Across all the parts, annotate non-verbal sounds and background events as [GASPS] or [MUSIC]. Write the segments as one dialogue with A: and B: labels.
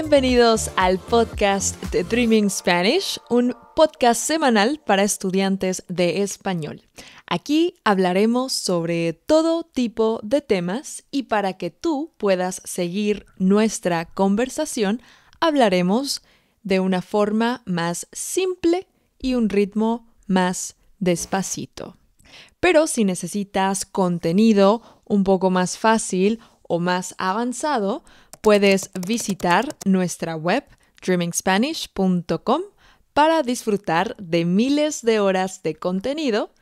A: Bienvenidos al podcast de Dreaming Spanish, un podcast semanal para estudiantes de español. Aquí hablaremos sobre todo tipo de temas y para que tú puedas seguir nuestra conversación, hablaremos de una forma más simple y un ritmo más despacito. Pero si necesitas contenido un poco más fácil o más avanzado, Puedes visitar nuestra web dreamingspanish.com para disfrutar de miles de horas de contenido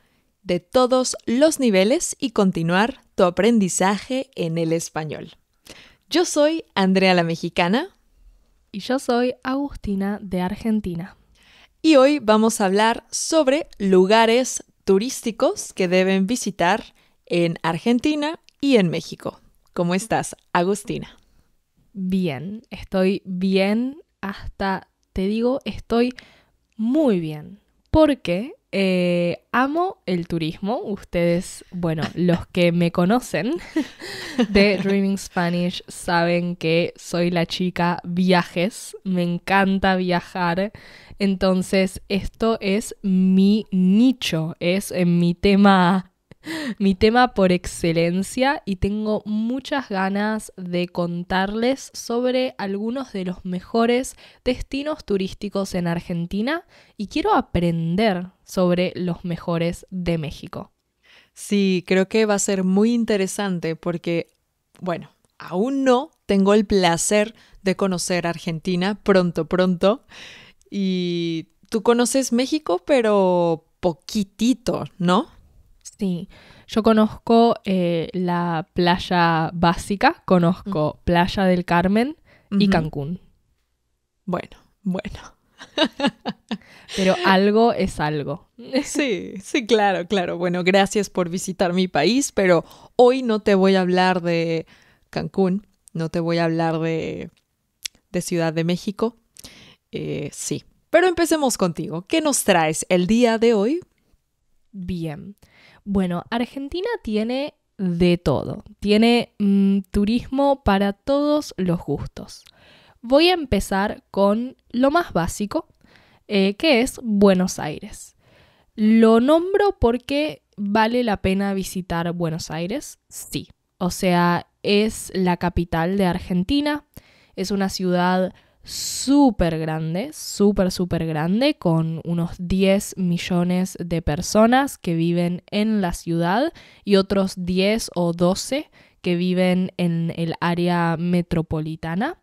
A: de todos los niveles y continuar tu aprendizaje en el español. Yo soy Andrea la Mexicana.
B: Y yo soy Agustina de Argentina.
A: Y hoy vamos a hablar sobre lugares turísticos que deben visitar en Argentina y en México. ¿Cómo estás, Agustina?
B: bien, estoy bien hasta, te digo, estoy muy bien, porque eh, amo el turismo. Ustedes, bueno, [LAUGHS] los que me conocen de Dreaming Spanish saben que soy la chica viajes. Me encanta viajar. Entonces, esto es mi nicho, es mi tema [LAUGHS] mi tema por excelencia y tengo muchas ganas de contarles sobre algunos de los mejores destinos turísticos en Argentina
A: y quiero aprender sobre los mejores de México. Sí, creo que va a ser muy interesante porque, bueno, aún no tengo el placer de conocer Argentina pronto, pronto. Y tú conoces México, pero poquitito, ¿no? Sí,
B: yo conozco eh, la playa básica, conozco Playa del Carmen
A: y Cancún.
B: Bueno, bueno. [LAUGHS]
A: Pero algo es algo. [LAUGHS] Sí, sí, claro, claro. Bueno, gracias por visitar mi país, pero hoy no te voy a hablar de Cancún, no te voy a hablar de, Ciudad de México. Eh, sí, pero empecemos contigo. ¿Qué nos traes el día de hoy? Bien, bueno,
B: Argentina tiene de todo. Tiene mm, turismo para todos los gustos. Voy a empezar con lo más básico, eh, que es Buenos Aires. Lo nombro porque vale la pena visitar Buenos Aires, sí. O sea, es la capital de Argentina, es una ciudad súper grande, súper, súper grande, con unos 10 millones de personas que viven en la ciudad y otros 10 o 12 que viven en el área metropolitana.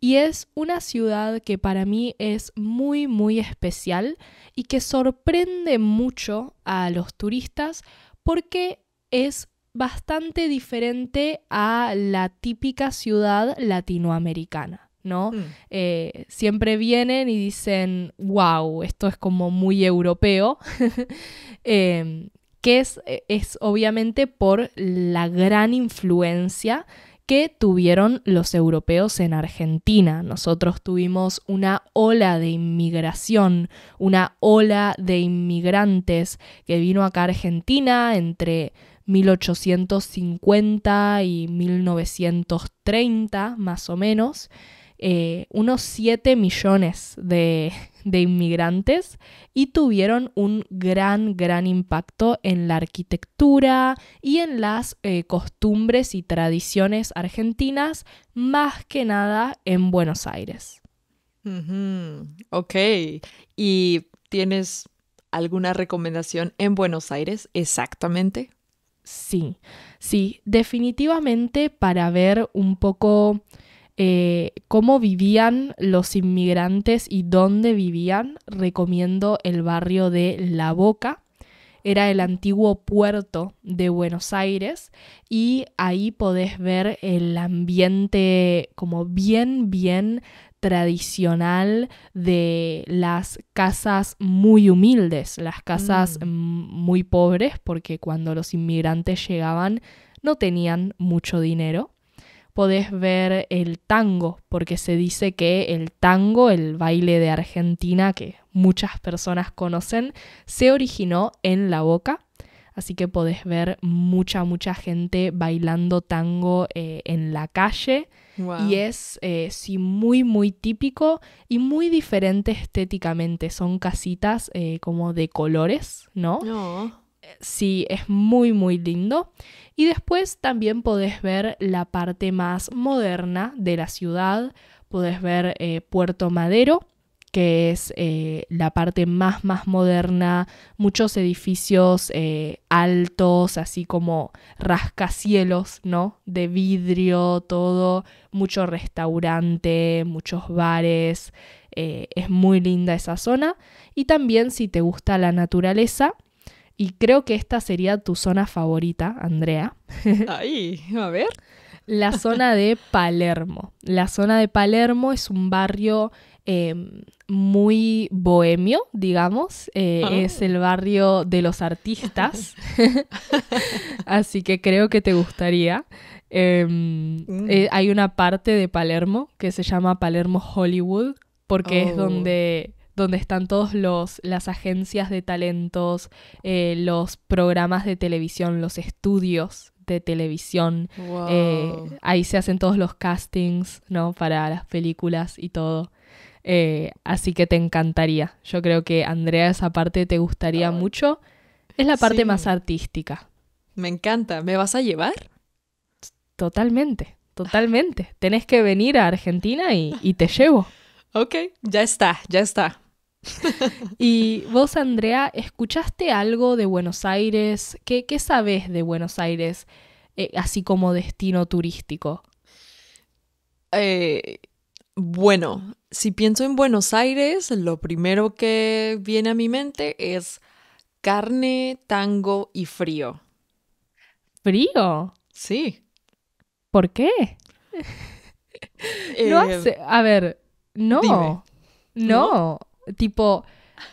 B: Y es una ciudad que para mí es muy, muy especial y que sorprende mucho a los turistas porque es bastante diferente a la típica ciudad latinoamericana. ¿no? Mm. Eh, siempre vienen y dicen, wow, esto es como muy europeo, [LAUGHS] em, que es, e, es obviamente por la gran influencia que tuvieron los europeos en Argentina. Nosotros tuvimos una ola de inmigración, una ola de inmigrantes que vino acá a Argentina entre 1850 y 1930, más o menos. Eh, unos 7 millones de, inmigrantes y tuvieron un gran, gran impacto en la arquitectura y en las eh, costumbres y tradiciones argentinas, más que nada en Buenos Aires.
A: Ok, ¿y tienes alguna recomendación en Buenos Aires exactamente?
B: Sí, sí, definitivamente para ver un poco eh, cómo vivían los inmigrantes y dónde vivían, recomiendo el barrio de La Boca. Era el antiguo puerto de Buenos Aires y ahí podés ver el ambiente como bien, bien tradicional de las casas muy humildes, las casas mm. muy pobres, porque cuando los inmigrantes llegaban no tenían mucho dinero podés ver el tango, porque se dice que el tango, el baile de Argentina que muchas personas conocen, se originó en La Boca. Así que podés ver mucha, mucha gente bailando tango eh, en la calle. Y es, eh, sí, muy, muy típico y muy diferente estéticamente. Son casitas eh, como de colores, ¿no? no sí es muy muy lindo. Y después también podés ver la parte más moderna de la ciudad, podés ver eh, Puerto Madero, que es eh, la parte más más moderna, muchos edificios eh, altos, así como rascacielos, ¿no? De vidrio, todo, mucho restaurante, muchos bares, es muy linda esa zona. Y también si te gusta la naturaleza, y creo que esta sería tu zona favorita, Andrea. Ahí, a ver. La zona de Palermo. La zona de Palermo es un barrio em, muy bohemio, digamos. Eh, ah. Es el barrio de los artistas. [LAUGHS] Así que creo que te gustaría. Em, mm. eh, hay una parte de Palermo que se llama Palermo Hollywood, porque es oh. donde donde están todos los las agencias de talentos, eh, los programas de televisión, los estudios de televisión. Eh, ahí se hacen todos los castings, ¿no? Para las películas y todo. Eh, así que te encantaría. Yo creo que Andrea esa parte te gustaría mucho. Es la parte más artística.
A: Me encanta. ¿Me vas a llevar?
B: Totalmente,
A: totalmente. Tenés
B: que venir a Argentina y, y te llevo. [LAUGHS] Ok, ya está, ya está. [LAUGHS] y vos, Andrea, ¿escuchaste algo de Buenos Aires? ¿Qué, sabes de Buenos Aires, eh, así como destino turístico?
A: Eh, bueno, si pienso en Buenos Aires, lo primero que viene a mi mente es carne, tango y frío.
B: ¿Frío? Sí. ¿Por qué? [LAUGHS] Eh, a ver, no. No, Tipo,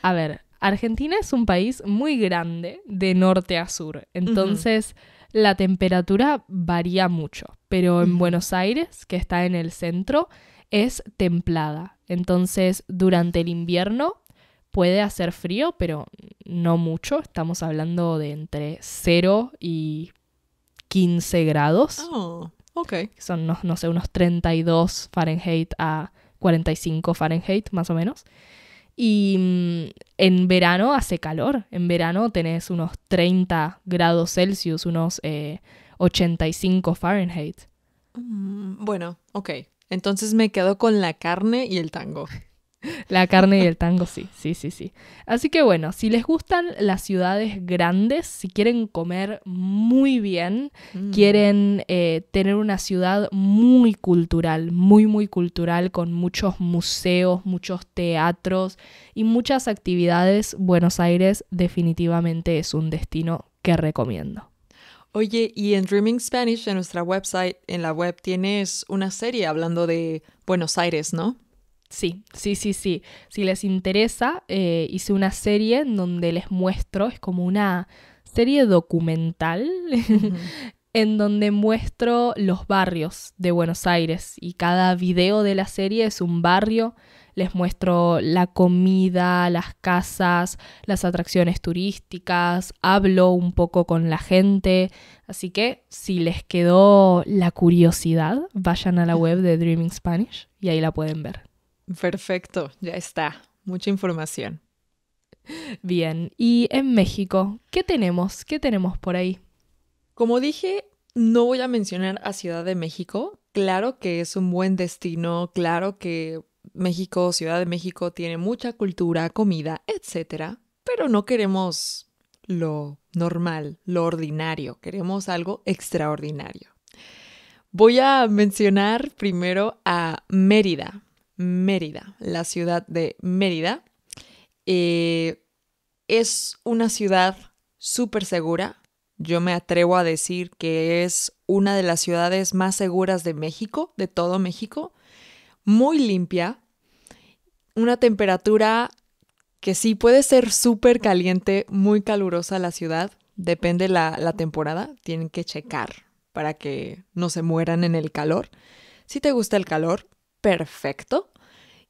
B: a ver, Argentina es un país muy grande de norte a sur. Entonces, la temperatura varía mucho. Pero en Buenos Aires, que está en el centro, es templada. Entonces, durante el invierno puede hacer frío, pero no mucho. Estamos hablando de entre 0 y 15 grados. Oh, ok. Son, no, no sé, unos 32 Fahrenheit a 45 Fahrenheit, más o menos. Y mm, en verano hace calor. En verano tenés unos 30 grados Celsius, unos eh, y 85 Fahrenheit.
A: Mm, bueno, ok. Entonces me quedo con la carne y el tango. [LAUGHS]
B: La carne y el tango, sí, sí, sí, sí. Así que bueno, si les gustan las ciudades grandes, si quieren comer muy bien, mm. quieren eh, tener una ciudad muy cultural, muy, muy cultural, con muchos museos, muchos teatros y muchas actividades, Buenos Aires definitivamente es un destino que recomiendo.
A: Oye, y en Dreaming Spanish, en nuestra website, en la web, tienes una serie hablando de Buenos Aires, ¿no? Sí, sí, sí, sí. Si les interesa,
B: eh, hice una serie en donde les muestro, es como una serie documental, [LAUGHS] en donde muestro los barrios de Buenos Aires y cada video de la serie es un barrio. Les muestro la comida, las casas, las atracciones turísticas, hablo un poco con la gente. Así que si les quedó la curiosidad, vayan a la web de Dreaming
A: Spanish y ahí la pueden ver. Perfecto, ya está. Mucha información. Bien,
B: y en México, ¿qué tenemos? ¿Qué tenemos por ahí?
A: Como dije, no voy a mencionar a Ciudad de México. Claro que es un buen destino, claro que México, Ciudad de México tiene mucha cultura, comida, etcétera, pero no queremos lo normal, lo ordinario, queremos algo extraordinario. Voy a mencionar primero a Mérida. Mérida, la ciudad de Mérida. Eh, es una ciudad súper segura. Yo me atrevo a decir que es una de las ciudades más seguras de México, de todo México. Muy limpia. Una temperatura que sí puede ser súper caliente, muy calurosa la ciudad. Depende la, la temporada. Tienen que checar para que no se mueran en el calor. Si te gusta el calor, perfecto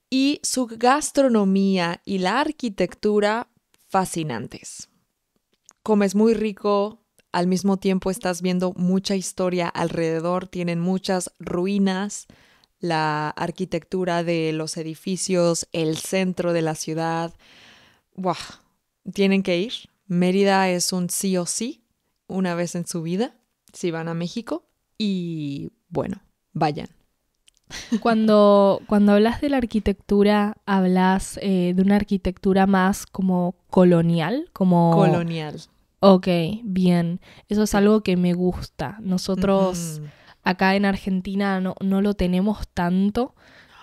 A: y su gastronomía y la arquitectura fascinantes. Comes muy rico, al mismo tiempo estás viendo mucha historia alrededor, tienen muchas ruinas, la arquitectura de los edificios, el centro de la ciudad. ¡Buah! Tienen que ir. Mérida es un sí o sí una vez en su vida si van a México y bueno, vayan.
B: Cuando, cuando hablas de la arquitectura, hablas eh, de una arquitectura más como colonial, como... Colonial. Ok, bien. Eso es algo que me gusta. Nosotros acá en Argentina no, lo tenemos tanto.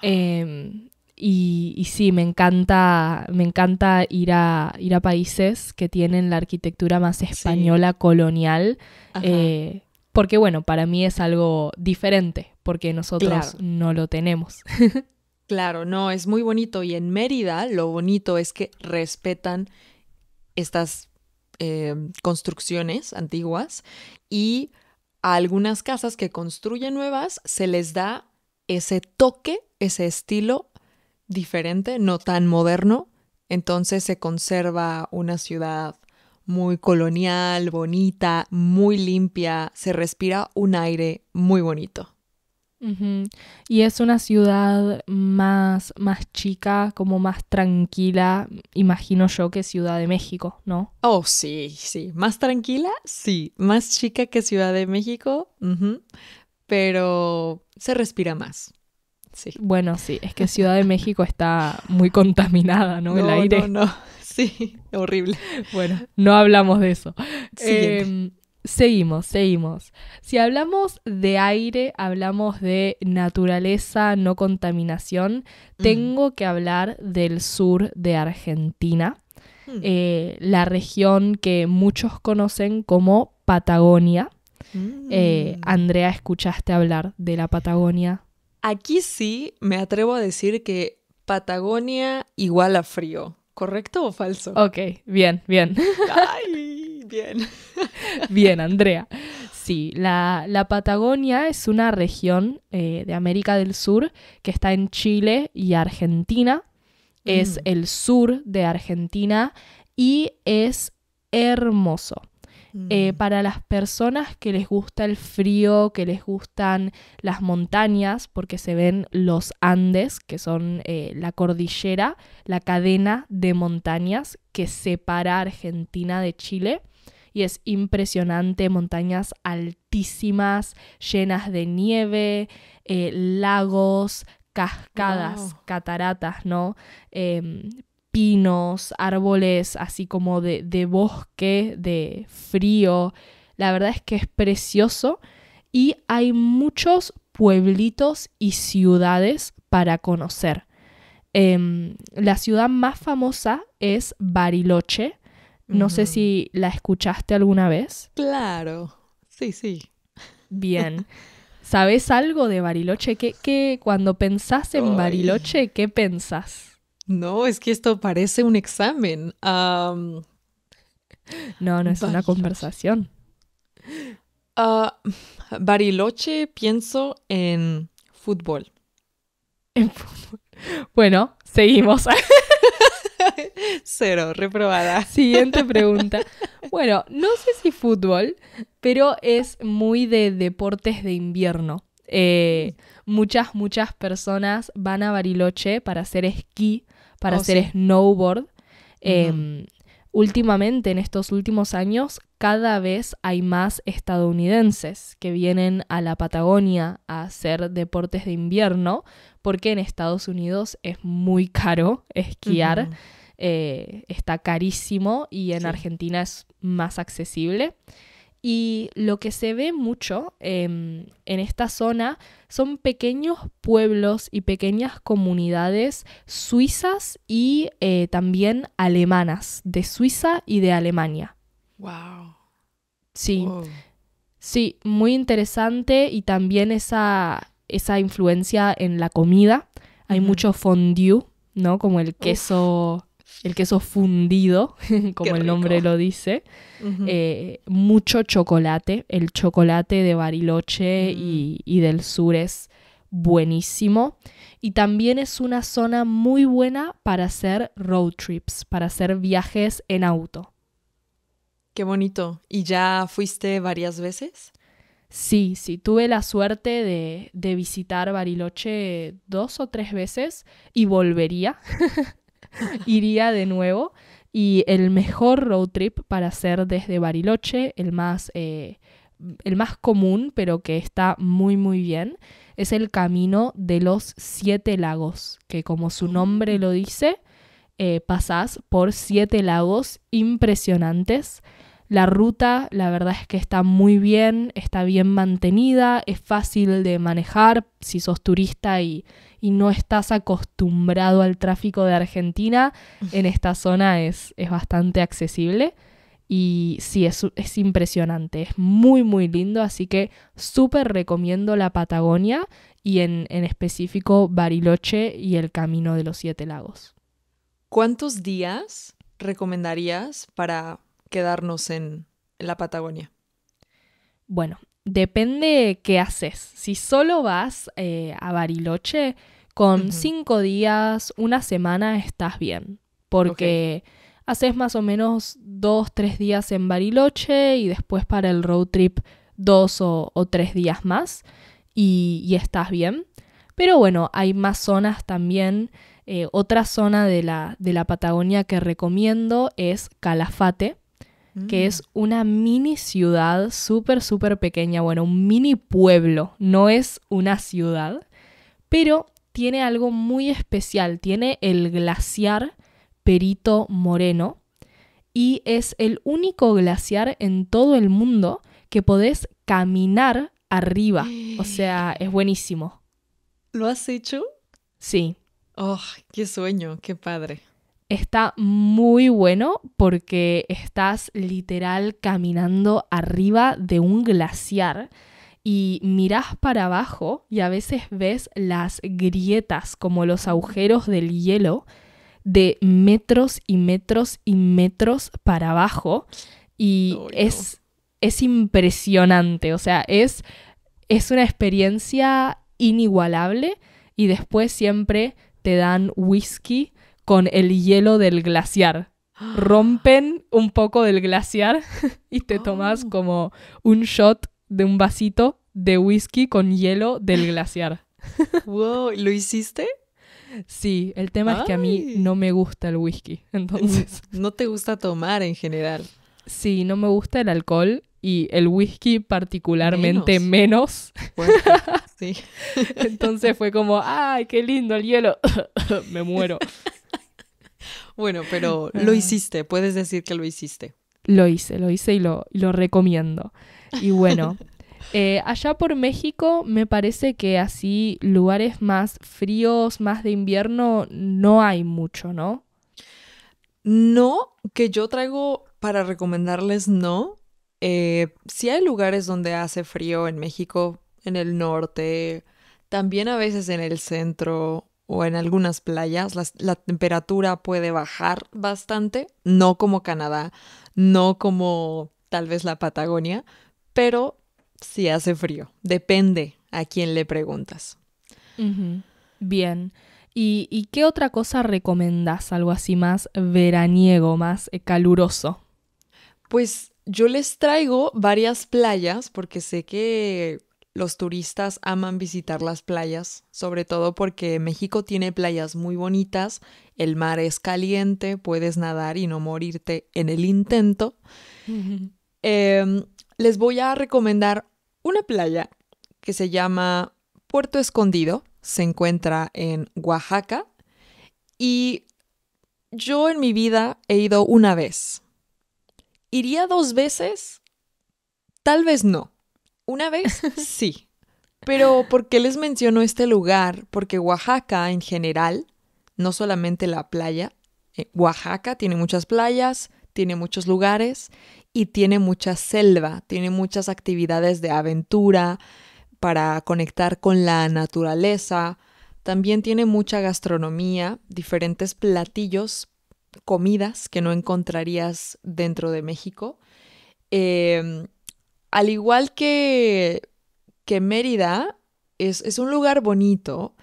B: Em, y, sí, me encanta, me encanta ir a, ir a países que tienen la arquitectura más española colonial. Eh, porque bueno, para mí es algo diferente porque nosotros no lo tenemos. [LAUGHS]
A: claro, no, es muy bonito. Y en Mérida lo bonito es que respetan estas eh, construcciones antiguas y a algunas casas que construyen nuevas se les da ese toque, ese estilo diferente, no tan moderno. Entonces se conserva una ciudad muy colonial, bonita, muy limpia, se respira un aire muy bonito.
B: Y es una ciudad más, más chica, como más tranquila, imagino yo, que Ciudad de México, ¿no?
A: Oh, sí, sí. Más tranquila, sí. Más chica que Ciudad de México, pero se respira más. Sí.
B: Bueno, sí, es que Ciudad de [LAUGHS] México está muy contaminada, ¿no? El aire. No,
A: no, sí, horrible. Bueno,
B: no hablamos de eso. Eh, Seguimos, seguimos. Si hablamos de aire, hablamos de naturaleza, no contaminación, tengo que hablar del sur de Argentina, hmm. eh, la región que muchos conocen como Patagonia. Mm. Eh, Andrea, ¿escuchaste hablar de la Patagonia?
A: Aquí sí me atrevo a decir que Patagonia igual a frío, ¿correcto o falso? Ok, bien, bien. [LAUGHS] Ay.
B: Bien. [LAUGHS] Bien, Andrea. Sí, la, Patagonia es una región eh, de América del Sur que está en Chile y Argentina. Es mm. el sur de Argentina y es hermoso. Mm. Eh, para las personas que les gusta el frío, que les gustan las montañas, porque se ven los Andes, que son eh, la cordillera, la cadena de montañas que separa Argentina de Chile y es impresionante, montañas altísimas, llenas de nieve, eh, lagos, cascadas, cataratas, ¿no? Em, pinos, árboles así como de, bosque, de frío. La verdad es que es precioso y hay muchos pueblitos y ciudades para conocer. Em, la ciudad más famosa es Bariloche, no sé si la escuchaste alguna vez.
A: Claro, sí, sí.
B: Bien. ¿Sabes algo de Bariloche? ¿Qué, cuando pensás en Bariloche, qué pensás?
A: No, es que esto parece un examen. No, no es una conversación. Ah, Bariloche pienso en fútbol. En fútbol. Bueno, seguimos. [LAUGHS] [LAUGHS] Cero, reprobada. [LAUGHS] Siguiente
B: pregunta. Bueno, no sé si fútbol, pero es muy de deportes de invierno. Eh, muchas, muchas personas van a Bariloche para hacer esquí, para oh, hacer snowboard. Em, últimamente, en estos últimos años, cada vez hay más estadounidenses que vienen a la Patagonia a hacer deportes de invierno, porque en Estados Unidos es muy caro esquiar. Eh, está carísimo y en Argentina es más accesible. Y lo que se ve mucho em, en esta zona son pequeños pueblos y pequeñas comunidades suizas y eh, también alemanas, de Suiza y de Alemania. ¡Wow! Sí. Sí, muy interesante y también esa, esa influencia en la comida. Hay mucho fondue, ¿no? Como el queso el queso fundido, [LAUGHS] como el nombre lo dice, eh, mucho chocolate, el chocolate de Bariloche mm. y, del sur es buenísimo y también es una zona muy buena para hacer road trips, para hacer viajes en auto. Qué bonito. ¿Y ya fuiste varias veces? Sí, sí, tuve la suerte de, de visitar Bariloche dos o tres veces y volvería. [LAUGHS] [LAUGHS] iría de nuevo. Y el mejor road trip para hacer desde Bariloche, el más, eh, el más común, pero que está muy, muy bien, es el camino de los siete lagos, que como su oh. nombre lo dice, eh, pasás por siete lagos impresionantes. La ruta, la verdad es que está muy bien, está bien mantenida, es fácil de manejar si sos turista y, y no estás acostumbrado al tráfico de Argentina, [LAUGHS] en esta zona es, bastante accesible. Y sí, es, es impresionante, es muy, muy lindo, así que súper recomiendo la Patagonia y en, específico Bariloche y el Camino de los Siete Lagos.
A: ¿Cuántos días recomendarías para quedarnos en la Patagonia?
B: Bueno, depende qué haces. Si solo vas eh, a Bariloche, con cinco días, una semana estás bien, porque haces más o menos dos, tres días en Bariloche y después para el road trip dos o, tres días más y, estás bien. Pero bueno, hay más zonas también. Eh, otra zona de la, de la Patagonia que recomiendo es Calafate, que es mm. una mini ciudad súper, súper pequeña, bueno, un mini pueblo, no es una ciudad, pero tiene algo muy especial, tiene el glaciar Perito Moreno y es el único glaciar en todo el mundo que podés caminar arriba. O sea, es buenísimo.
A: ¿Lo has hecho? Sí. ¡Oh, qué sueño! ¡Qué padre!
B: Está muy bueno porque estás literal caminando arriba de un glaciar y mirás para abajo y a veces ves las grietas como los agujeros del hielo de metros y metros y metros para abajo y Es, es impresionante, o sea, es, es una experiencia inigualable y después siempre te dan whisky con el hielo del glaciar. [GASPS] Rompen un poco del glaciar [LAUGHS] y te ah. tomas como un shot de un vasito de whisky con hielo del glaciar. [LAUGHS] wow,
A: ¿lo hiciste? Sí, el tema es que a mí no me gusta el whisky, [LAUGHS] entonces. [LAUGHS] No te gusta tomar en general. Sí, no me gusta el alcohol y el whisky particularmente menos. sí. entonces fue como, ¡ay, qué lindo el hielo! me muero. Bueno, pero ah. lo hiciste, puedes decir que lo hiciste.
B: Lo hice, lo hice y lo, lo recomiendo. Y bueno, eh, allá por México me parece que así lugares más
A: fríos, más de invierno, no hay mucho, ¿no? No, que yo traigo para recomendarles, no. Si eh, sí hay lugares donde hace frío en México, en el norte, también a veces en el centro o en algunas playas, la temperatura puede bajar bastante, no como Canadá, no como tal vez la Patagonia, pero sí hace frío. Depende a quién le preguntas.
B: Bien. ¿Y, qué otra cosa recomendas? Algo así más veraniego, más eh, caluroso.
A: Pues yo les traigo varias playas porque sé que los turistas aman visitar las playas, sobre todo porque México tiene playas muy bonitas, el mar es caliente, puedes nadar y no morirte en el intento. [LAUGHS] Em, les voy a recomendar una playa que se llama Puerto Escondido, se encuentra en Oaxaca y yo en mi vida he ido una vez. ¿Iría dos veces? Tal vez no. Una vez [LAUGHS] sí. Pero ¿por qué les menciono este lugar? Porque Oaxaca en general, no solamente la playa, eh, Oaxaca tiene muchas playas, tiene muchos lugares y tiene mucha selva, tiene muchas actividades de aventura para conectar con la naturaleza. También tiene mucha gastronomía, diferentes platillos, comidas que no encontrarías dentro de México. Em, al igual que, que Mérida, es, es un lugar bonito,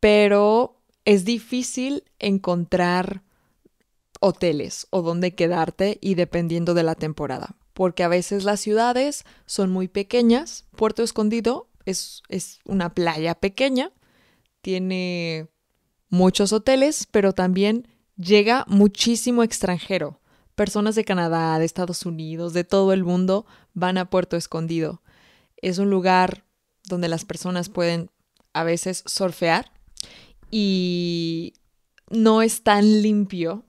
A: pero es difícil encontrar hoteles o dónde quedarte y dependiendo de la temporada. Porque a veces las ciudades son muy pequeñas. Puerto Escondido es, es una playa pequeña, tiene muchos hoteles, pero también llega muchísimo extranjero. Personas de Canadá, de Estados Unidos, de todo el mundo van a Puerto Escondido. Es un lugar donde las personas pueden a veces surfear y no es tan limpio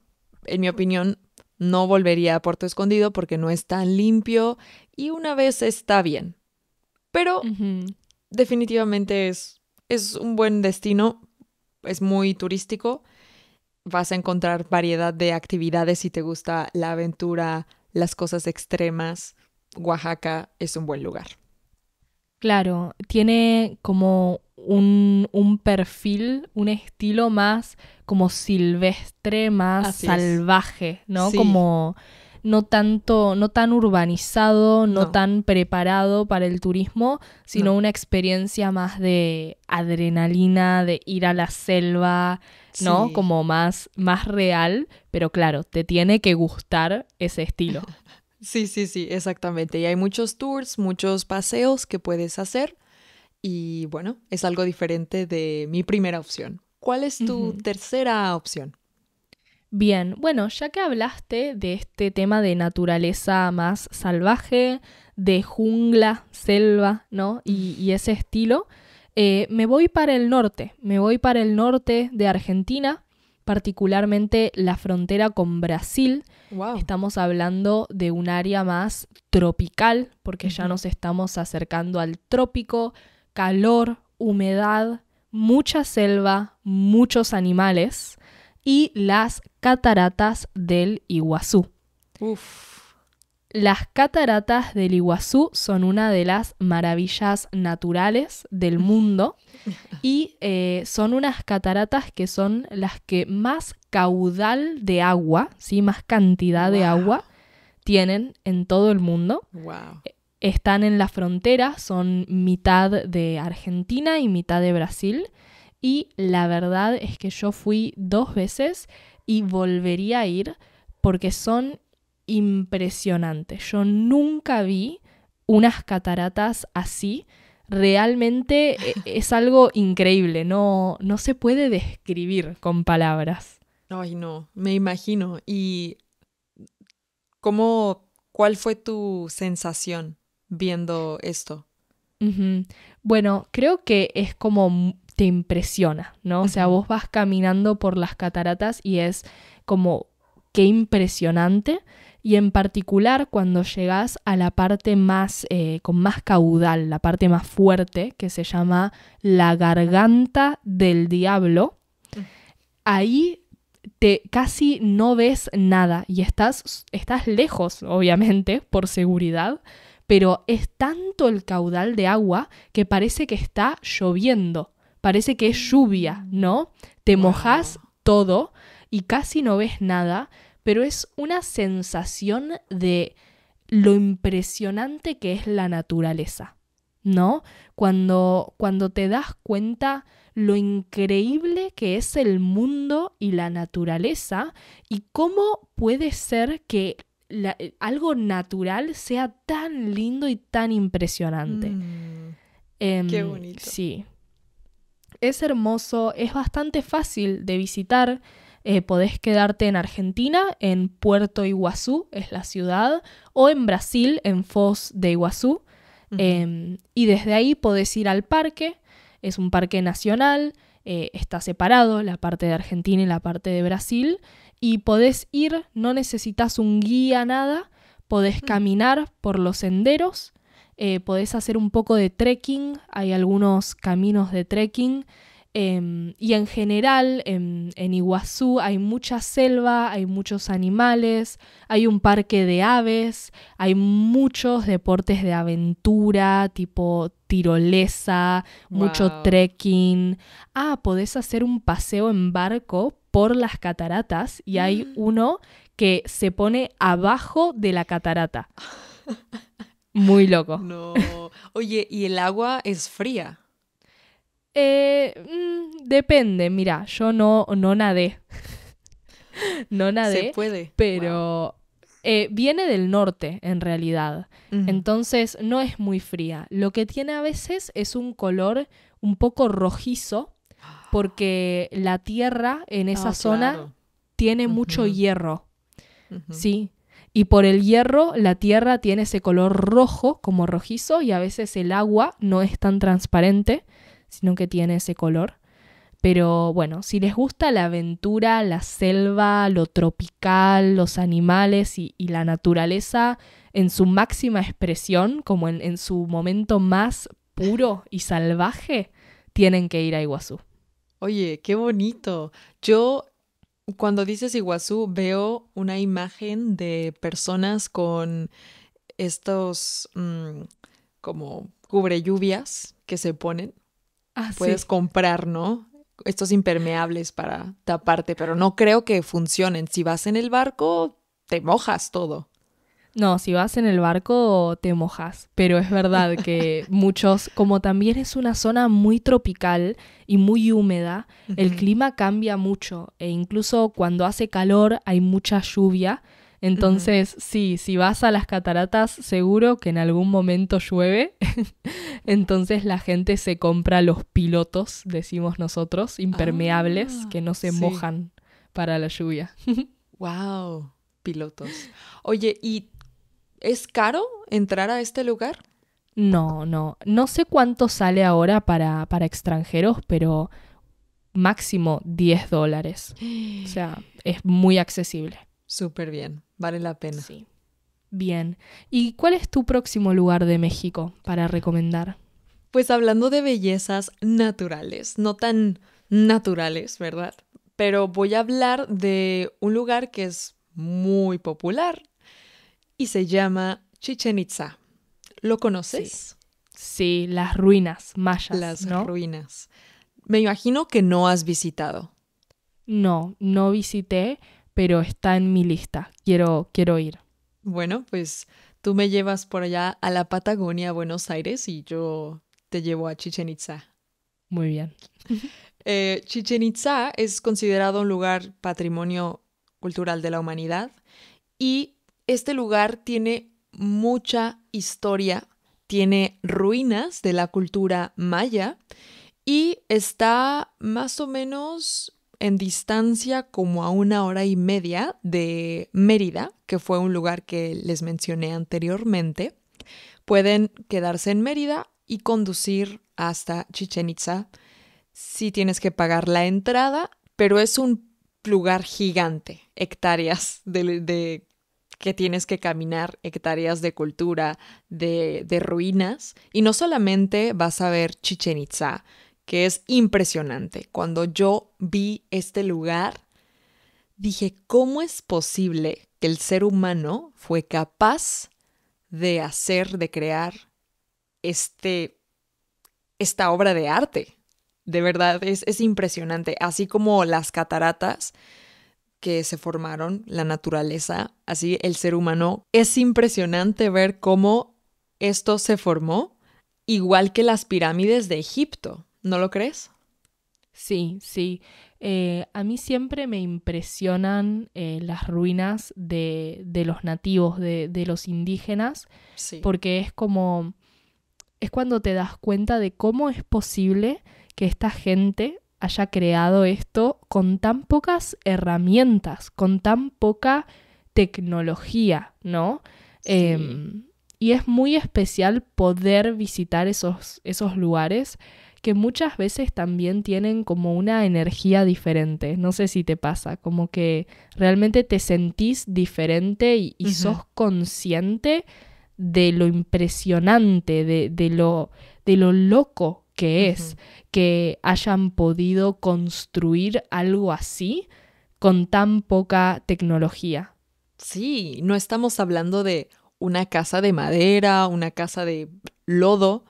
A: en mi opinión, no volvería a Puerto Escondido porque no es tan limpio y una vez está bien. Pero definitivamente es, es un buen destino, es muy turístico, vas a encontrar variedad de actividades si te gusta la aventura, las cosas extremas. Oaxaca es un buen lugar.
B: Claro, tiene como un, un, perfil, un estilo más como silvestre, más salvaje, ¿no? Como no tanto, no tan urbanizado, no, tan preparado para el turismo, sino una experiencia más de adrenalina, de ir a la selva, ¿no? Como más, más real, pero claro, te tiene que gustar ese estilo. [LAUGHS]
A: Sí, sí, sí, exactamente. Y hay muchos tours, muchos paseos que puedes hacer. Y bueno, es algo diferente de mi primera opción. ¿Cuál es tu tercera opción?
B: Bien, bueno, ya que hablaste de este tema de naturaleza más salvaje, de jungla, selva, ¿no? Y, ese estilo, eh, me voy para el norte, me voy para el norte de Argentina, particularmente la frontera con Brasil. Estamos hablando de un área más tropical, porque ya nos estamos acercando al trópico, calor, humedad, mucha selva, muchos animales y las cataratas del Iguazú. Uf. Las cataratas del Iguazú son una de las maravillas naturales del mundo [LAUGHS] y eh, son unas cataratas que son las que más caudal de agua, ¿sí? más cantidad de agua tienen en todo el mundo. Wow. Eh, están en la frontera, son mitad de Argentina y mitad de Brasil. Y la verdad es que yo fui dos veces y volvería a ir porque son impresionante. Yo nunca vi unas cataratas así. Realmente e, [LAUGHS] es algo increíble, no, no se puede describir
A: con palabras. Ay, no, me imagino. ¿Y cómo, cuál fue tu sensación viendo esto?
B: Bueno, creo que es como te impresiona, ¿no? O sea, vos vas caminando por las cataratas y es como qué impresionante y en particular cuando llegas a la parte más, eh, con más caudal, la parte más fuerte, que se llama la garganta del diablo, ahí te casi no ves nada y estás, estás lejos, obviamente, por seguridad, pero es tanto el caudal de agua que parece que está lloviendo, parece que es lluvia, ¿no? Te mojas todo y casi no ves nada pero es una sensación de lo impresionante que es la naturaleza, ¿no? Cuando, te das cuenta lo increíble que es el mundo y la naturaleza y cómo puede ser que algo natural sea tan lindo y tan impresionante. Mm, em, qué bonito. Sí. Es hermoso, es bastante fácil de visitar. Eh, podés quedarte en Argentina, en Puerto Iguazú, es la ciudad, o en Brasil, en Foz de Iguazú. Em, y desde ahí podés ir al parque, es un parque nacional, eh, está separado la parte de Argentina y la parte de Brasil, y podés ir, no necesitas un guía, nada, podés caminar por los senderos, eh, podés hacer un poco de trekking, hay algunos caminos de trekking Em, y en general, em, en, Iguazú hay mucha selva, hay muchos animales, hay un parque de aves, hay muchos deportes de aventura, tipo tirolesa, mucho trekking. Ah, podés hacer un paseo en barco por las cataratas y hay [GASPS] uno que se pone abajo de la catarata. Muy loco. No.
A: Oye, ¿y el agua es fría? Eh, mm,
B: depende, mira, yo no, no nadé. [LAUGHS] no nadé. puede. Pero eh, viene del norte, en realidad. Entonces no es muy fría. Lo que tiene a veces es un color un poco rojizo, porque la tierra en esa ah, zona tiene mucho hierro. Sí. Y por el hierro, la tierra tiene ese color rojo, como rojizo, y a veces el agua no es tan transparente sino que tiene ese color. Pero bueno, si les gusta la aventura, la selva, lo tropical, los animales y, la naturaleza en su máxima expresión, como en, su momento más puro y salvaje, tienen que ir a Iguazú.
A: Oye, qué bonito. Yo cuando dices Iguazú veo una imagen de personas con estos mm, como cubre lluvias que se ponen Ah, puedes comprar, ¿no? Estos impermeables para taparte, pero no creo que funcionen. Si vas en el barco, te mojas todo.
B: No, si vas en el barco te mojas, pero es verdad [LAUGHS] que muchos, como también es una zona muy tropical y muy húmeda, el clima cambia mucho e incluso cuando hace calor hay mucha lluvia, entonces, sí, si vas a las cataratas, seguro que en algún momento llueve. [LAUGHS] Entonces la gente se compra los pilotos, decimos nosotros, impermeables, ah, que no se mojan para la lluvia.
A: ¡Wow! [LAUGHS] Pilotos. Oye, ¿y es caro entrar a este lugar?
B: No, no. No sé cuánto sale ahora para, para extranjeros, pero máximo 10 dólares. O sea, es muy accesible. Súper bien,
A: vale la pena. Sí.
B: Bien. ¿Y cuál es tu próximo lugar de México para recomendar?
A: Pues hablando de bellezas naturales, no tan naturales, ¿verdad? Pero voy a hablar de un lugar que es muy popular y se llama Chichen Itza. ¿Lo conoces? Sí, las ruinas mayas. Las ruinas. Me imagino que no
B: has visitado. No, no visité, pero está en mi lista. Quiero, quiero ir.
A: Bueno, pues tú me llevas por allá a la Patagonia, a Buenos Aires, y yo te llevo a Chichen Itza. Muy bien. [LAUGHS] Eh, Chichen Itza es considerado un lugar patrimonio cultural de la humanidad y este lugar tiene mucha historia, tiene ruinas de la cultura maya y está más o menos en distancia como a una hora y media de Mérida, que fue un lugar que les mencioné anteriormente. Pueden quedarse en Mérida y conducir hasta Chichen Itza. Si sí tienes que pagar la entrada, pero es un lugar gigante, hectáreas de, que tienes que caminar hectáreas de cultura, de, de, ruinas, y no solamente vas a ver Chichen Itza que es impresionante. Cuando yo vi este lugar, dije, ¿cómo es posible que el ser humano fue capaz de hacer, de crear este, esta obra de arte? De verdad, es, es impresionante. Así como las cataratas que se formaron, la naturaleza, así el ser humano. Es impresionante ver cómo esto se formó, igual que las pirámides de Egipto. ¿No lo crees? Sí,
B: sí. Eh, a mí siempre me impresionan eh, las ruinas de, los nativos, de, los indígenas, porque es como, es cuando te das cuenta de cómo es posible que esta gente haya creado esto con tan pocas herramientas, con tan poca tecnología, ¿no? Em, y es muy especial poder visitar esos, esos lugares que muchas veces también tienen como una energía diferente. No sé si te pasa, como que realmente te sentís diferente y, sos consciente de lo impresionante, de, de, lo, de lo loco que es que hayan podido construir algo así con tan poca tecnología.
A: Sí, no estamos hablando de una casa de madera, una casa de lodo,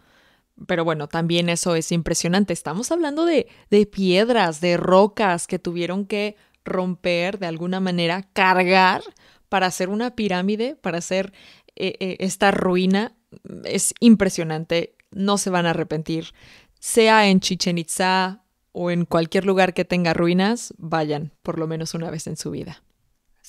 A: pero bueno, también eso es impresionante. Estamos hablando de, piedras, de rocas que tuvieron que romper de alguna manera, cargar para hacer una pirámide, para hacer eh, eh, esta ruina. Es impresionante, no se van a arrepentir. Sea en Chichen Itza o en cualquier lugar que tenga ruinas, vayan por lo menos una vez en su vida.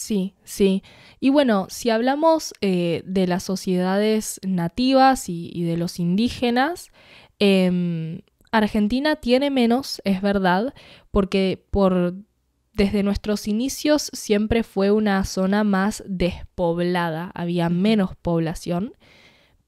A: Sí, sí.
B: Y bueno, si hablamos eh, de las sociedades nativas y, de los indígenas, em, Argentina tiene menos, es verdad, porque desde nuestros inicios siempre fue una zona más despoblada, había menos población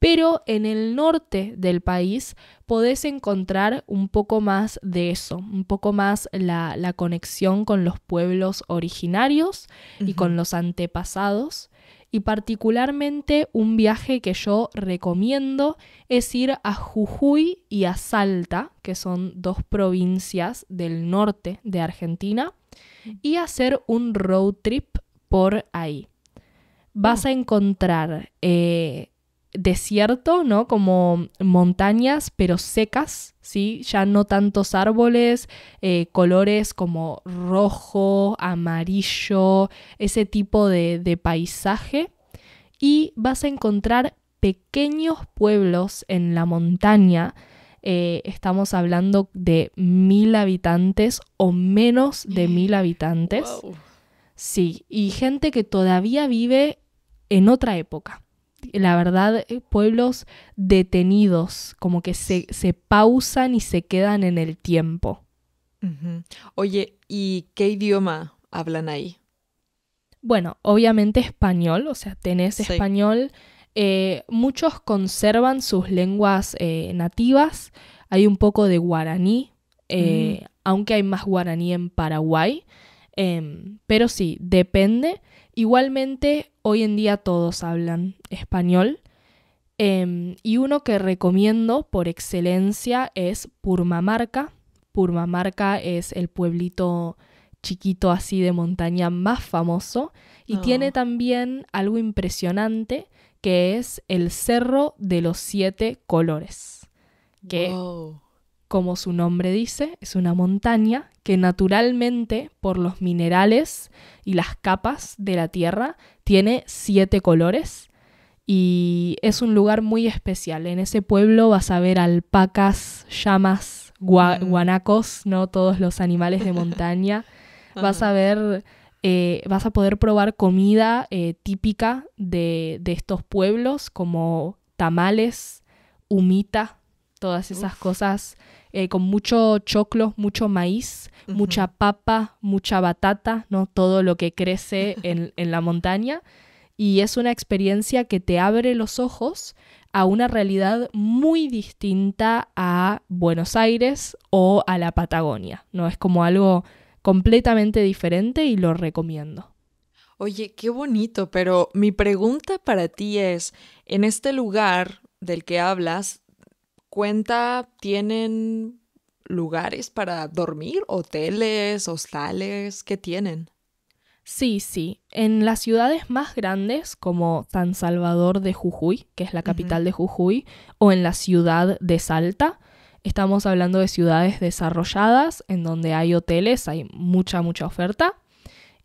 B: pero en el norte del país podés encontrar un poco más de eso, un poco más la, conexión con los pueblos originarios y con los antepasados. Y particularmente un viaje que yo recomiendo es ir a Jujuy y a Salta, que son dos provincias del norte de Argentina, y hacer un road trip por ahí. Vas mm. a encontrar eh, desierto, ¿no? Como montañas, pero secas, ¿sí? Ya no tantos árboles, eh, colores como rojo, amarillo, ese tipo de, paisaje. Y vas a encontrar pequeños pueblos en la montaña. Eh, estamos hablando de mil habitantes o menos de mil habitantes. Sí, y gente que todavía vive en otra época la verdad, eh, pueblos detenidos, como que se, se pausan y se quedan en el tiempo.
A: Oye, ¿y qué idioma hablan ahí? Bueno,
B: obviamente español, o sea, tenés español. Eh, muchos conservan sus lenguas eh, nativas. Hay un poco de guaraní, mm. aunque hay más guaraní en Paraguay. Em, pero sí, depende. Igualmente, hoy en día todos hablan español. Em, y uno que recomiendo por excelencia es Purmamarca. Purmamarca es el pueblito chiquito así de montaña más famoso y tiene ah. también algo impresionante que es el Cerro de los Siete Colores, como su nombre dice, es una montaña que naturalmente por los minerales y las capas de la Tierra tiene siete colores y es un lugar muy especial. En ese pueblo vas a ver alpacas, llamas, mm. guanacos, ¿no? Todos los animales de [LAUGHS] montaña. Vas a ver, eh, vas a poder probar comida eh, típica de, estos pueblos como tamales, humita, todas esas cosas eh, con mucho choclo, mucho maíz, mucha papa, mucha batata, ¿no? Todo lo que crece [LAUGHS] en, la montaña. Y es una experiencia que te abre los ojos a una realidad muy distinta a Buenos Aires o a la Patagonia, ¿no? Es como algo completamente diferente y lo recomiendo.
A: Oye, qué bonito, pero mi pregunta para ti es, en este lugar del que hablas, cuenta tienen lugares para dormir, hoteles, hostales, ¿qué tienen? Sí, sí. En las ciudades más
B: grandes, como San Salvador de Jujuy, que es la capital de Jujuy, o en la ciudad de Salta, estamos hablando de ciudades desarrolladas, en donde hay hoteles, hay mucha, mucha oferta.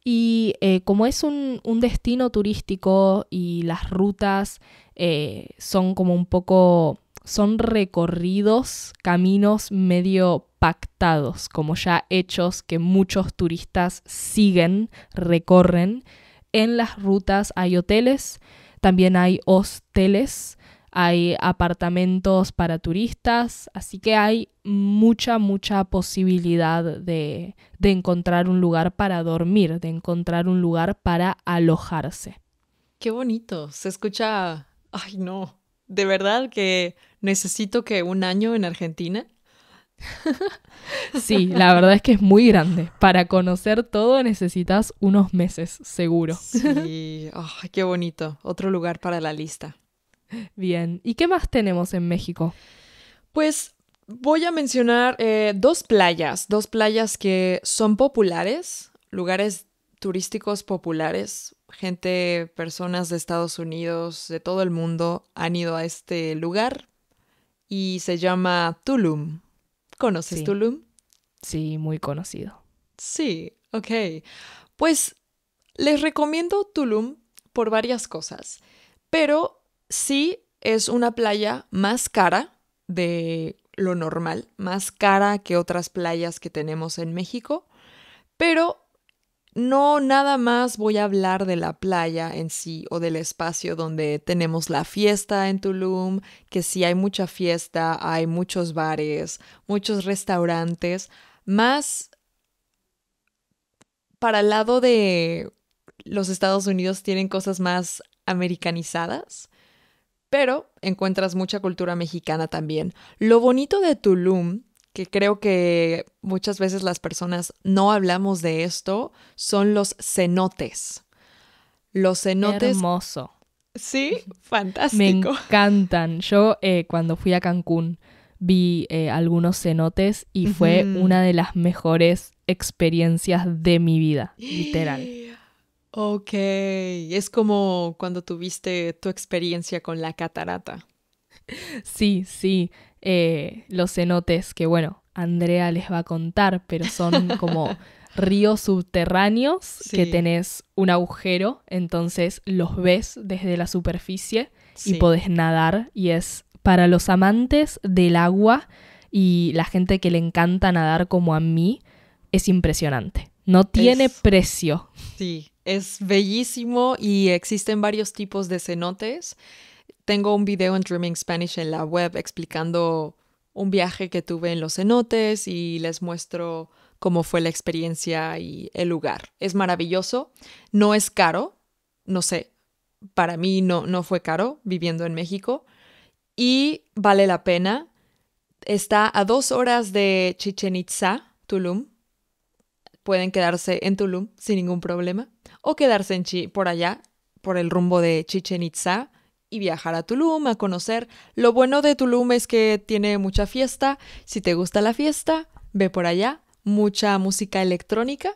B: Y eh, como es un, destino turístico y las rutas eh, son como un poco son recorridos, caminos medio pactados, como ya hechos que muchos turistas siguen, recorren. En las rutas hay hoteles, también hay hosteles, hay apartamentos para turistas, así que hay mucha, mucha posibilidad de, de encontrar un lugar para dormir, de encontrar un lugar para alojarse.
A: Qué bonito, se escucha, ay no, de verdad que necesito que un año en Argentina. sí, la
B: verdad es que es muy grande. Para conocer todo necesitas unos meses, seguro.
A: Sí, qué bonito. Otro lugar para la lista.
B: Bien, ¿y qué más tenemos en México?
A: Pues voy a mencionar eh, dos playas, dos playas que son populares, lugares turísticos populares gente, personas de Estados Unidos, de todo el mundo, han ido a este lugar y se llama Tulum. ¿Conoces Tulum? Sí, muy conocido. Sí, ok. Pues les recomiendo Tulum por varias cosas, pero sí es una playa más cara de lo normal, más cara que otras playas que tenemos en México, pero no nada más voy a hablar de la playa en sí o del espacio donde tenemos la fiesta en Tulum, que sí hay mucha fiesta, hay muchos bares, muchos restaurantes, más para el lado de los Estados Unidos tienen cosas más americanizadas, pero encuentras mucha cultura mexicana también. Lo bonito de Tulum que creo que muchas veces las personas no hablamos de esto, son los cenotes. Los cenotes. Hermoso. Sí, fantástico. Me encantan. Yo eh, cuando fui a
B: Cancún vi eh, algunos cenotes y fue una de las mejores experiencias de mi vida, literal.
A: Ok, es como cuando tuviste tu experiencia con la catarata. Sí, sí,
B: eh, los cenotes que, bueno, Andrea les va a contar, pero son [LAUGHS] como ríos subterráneos que tenés un agujero, entonces los ves desde la superficie y podés nadar y es para los amantes del agua y la gente que le encanta nadar como a mí, es impresionante. No tiene precio.
A: Sí, es bellísimo y existen varios tipos de cenotes. Tengo un video en Dreaming Spanish en la web explicando un viaje que tuve en los cenotes y les muestro cómo fue la experiencia y el lugar. Es maravilloso, no es caro, no sé, para mí no, fue caro viviendo en México y vale la pena. Está a dos horas de Chichen Itza, Tulum. Pueden quedarse en Tulum sin ningún problema o quedarse en por allá, por el rumbo de Chichen Itza y viajar a Tulum a conocer. Lo bueno de Tulum es que tiene mucha fiesta. Si te gusta la fiesta, ve por allá. Mucha música electrónica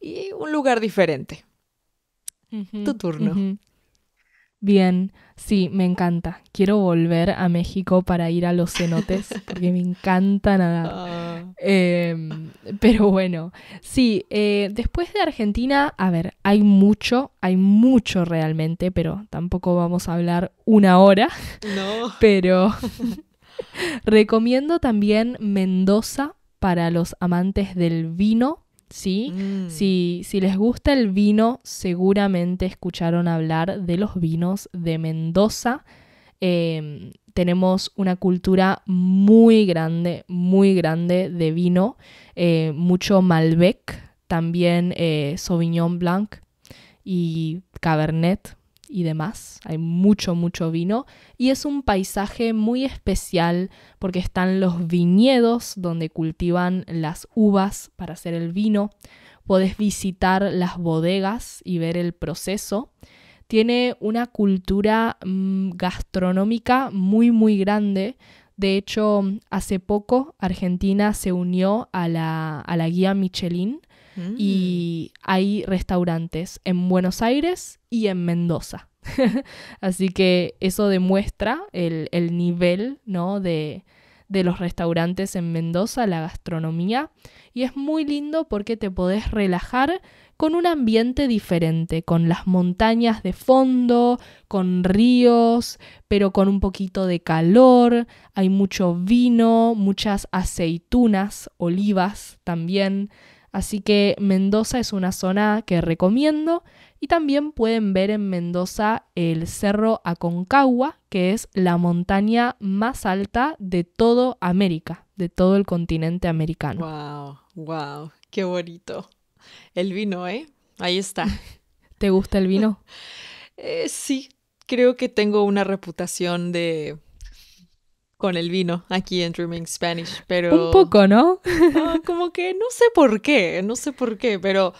A: y un lugar diferente. tu turno.
B: Bien, sí, me encanta. Quiero volver a México para ir a los cenotes, [LAUGHS] porque me encanta nadar. Ah. Em, pero bueno, sí, eh, después de Argentina, a ver, hay mucho, hay mucho realmente, pero tampoco vamos a hablar una hora. No. [LAUGHS] Pero [LAUGHS] recomiendo también Mendoza para los amantes del vino ¿sí? Mm. Si, les gusta el vino, seguramente escucharon hablar de los vinos de Mendoza. Em, tenemos una cultura muy grande, muy grande de vino, eh, mucho Malbec, también eh, Sauvignon Blanc y Cabernet y demás. Hay mucho, mucho vino. Y es un paisaje muy especial porque están los viñedos donde cultivan las uvas para hacer el vino. Podés visitar las bodegas y ver el proceso. Tiene una cultura mm, gastronómica muy, muy grande. De hecho, hace poco Argentina se unió a la, a la guía Michelin y mm. hay restaurantes en Buenos Aires y en Mendoza. [LAUGHS] Así que eso demuestra el, nivel de, de los restaurantes en Mendoza, la gastronomía, y es muy lindo porque te podés relajar con un ambiente diferente, con las montañas de fondo, con ríos, pero con un poquito de calor, hay mucho vino, muchas aceitunas, olivas también, Así que Mendoza es una zona que recomiendo y también pueden ver en Mendoza el Cerro Aconcagua, que es la montaña más alta de todo América, de todo el continente americano.
A: ¡Wow! ¡Wow! ¡Qué bonito! El vino, ¿eh? Ahí está. [LAUGHS]
B: ¿Te gusta el vino? [LAUGHS]
A: Eh, sí, creo que tengo una reputación de con el vino aquí en Dreaming Spanish, pero... Un poco, ¿no? [LAUGHS] Ah, como que no sé por qué, no sé por qué, pero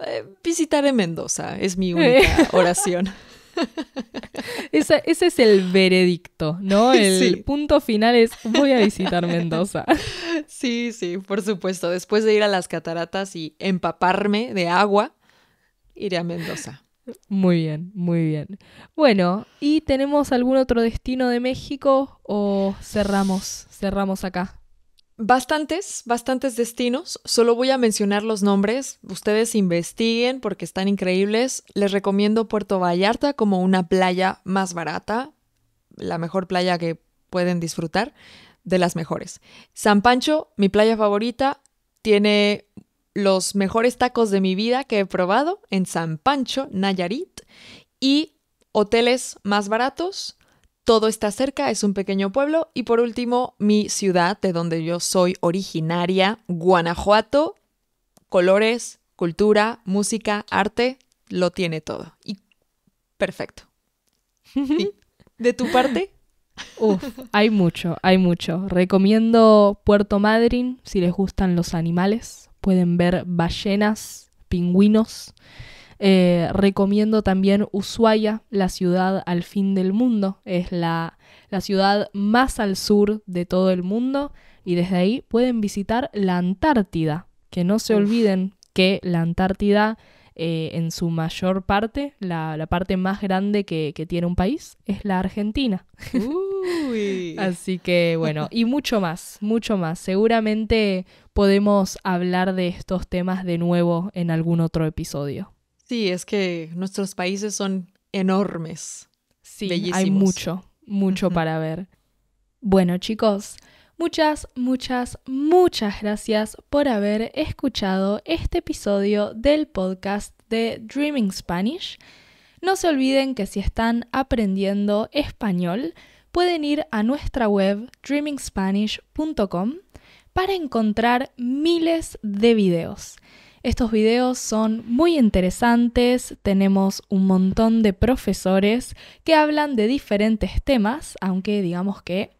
A: eh, visitaré Mendoza es mi única eh. [LAUGHS] oración.
B: Ese, ese, es el veredicto, ¿no? [LAUGHS] El
A: punto final es
B: voy a visitar Mendoza.
A: Sí, sí, por supuesto. Después de ir a las cataratas y empaparme de agua, iré a Mendoza.
B: Muy bien, muy
A: bien. Bueno, ¿y tenemos algún otro destino de México o cerramos, cerramos acá? Bastantes, bastantes destinos. Solo voy a mencionar los nombres. Ustedes investiguen porque están increíbles. Les recomiendo Puerto Vallarta como una playa más barata, la mejor playa que pueden disfrutar, de las mejores. San Pancho, mi playa favorita, tiene los mejores tacos de mi vida que he probado en San Pancho, Nayarit, y hoteles más baratos. Todo está cerca, es un pequeño pueblo. Y por último, mi ciudad, de donde yo soy originaria, Guanajuato. Colores, cultura, música, arte, lo tiene todo. Y perfecto. [LAUGHS] ¿De tu parte?
B: Uf, hay mucho, hay mucho. Recomiendo Puerto Madryn si les gustan los animales pueden ver ballenas, pingüinos. Eh, recomiendo también Ushuaia, la ciudad al fin del mundo. Es la, la ciudad más al sur de todo el mundo y desde ahí pueden visitar la Antártida. Que no se olviden que la Antártida eh, en su mayor parte, la, parte más grande que, tiene un país es la Argentina. [LAUGHS] Así que bueno, y mucho más, mucho más. Seguramente podemos hablar de estos temas de nuevo en algún otro episodio.
A: Sí, es que nuestros países son enormes. Sí, hay mucho, mucho para ver. Bueno, chicos,
B: Muchas, muchas, muchas gracias por haber escuchado este episodio del podcast de Dreaming Spanish. No se olviden que si están aprendiendo español, pueden ir a nuestra web dreamingspanish.com para encontrar miles de videos. Estos videos son muy interesantes, tenemos un montón de profesores que hablan de diferentes temas, aunque digamos que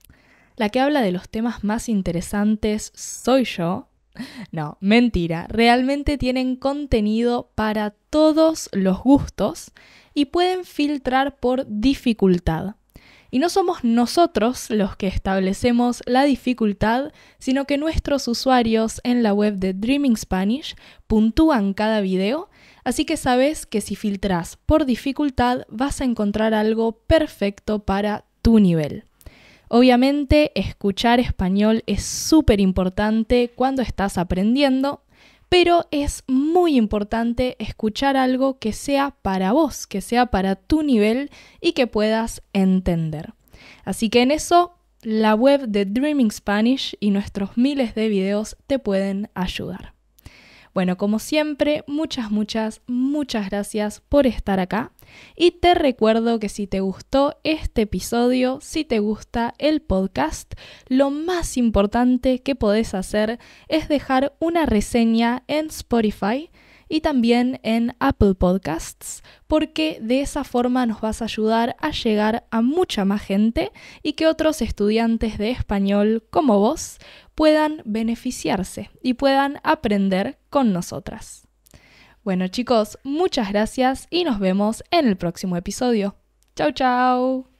B: la que habla de los temas más interesantes soy yo. [LAUGHS] No, mentira, realmente tienen contenido para todos los gustos y pueden filtrar por dificultad. Y no somos nosotros los que establecemos la dificultad, sino que nuestros usuarios en la web de Dreaming Spanish puntúan cada video, así que sabes que si filtras por dificultad vas a encontrar algo perfecto para tu nivel. Obviamente, escuchar español es súper importante cuando estás aprendiendo, pero es muy importante escuchar algo que sea para vos, que sea para tu nivel y que puedas entender. Así que en eso, la web de Dreaming Spanish y nuestros miles de videos te pueden ayudar. Bueno, como siempre, muchas, muchas, muchas gracias por estar acá. Y te recuerdo que si te gustó este episodio, si te gusta el podcast, lo más importante que podés hacer es dejar una reseña en Spotify y también en Apple Podcasts, porque de esa forma nos vas a ayudar a llegar a mucha más gente y que otros estudiantes de español como vos puedan beneficiarse y puedan aprender con nosotras. Bueno chicos, muchas gracias y nos vemos en el próximo episodio. Chao, chao.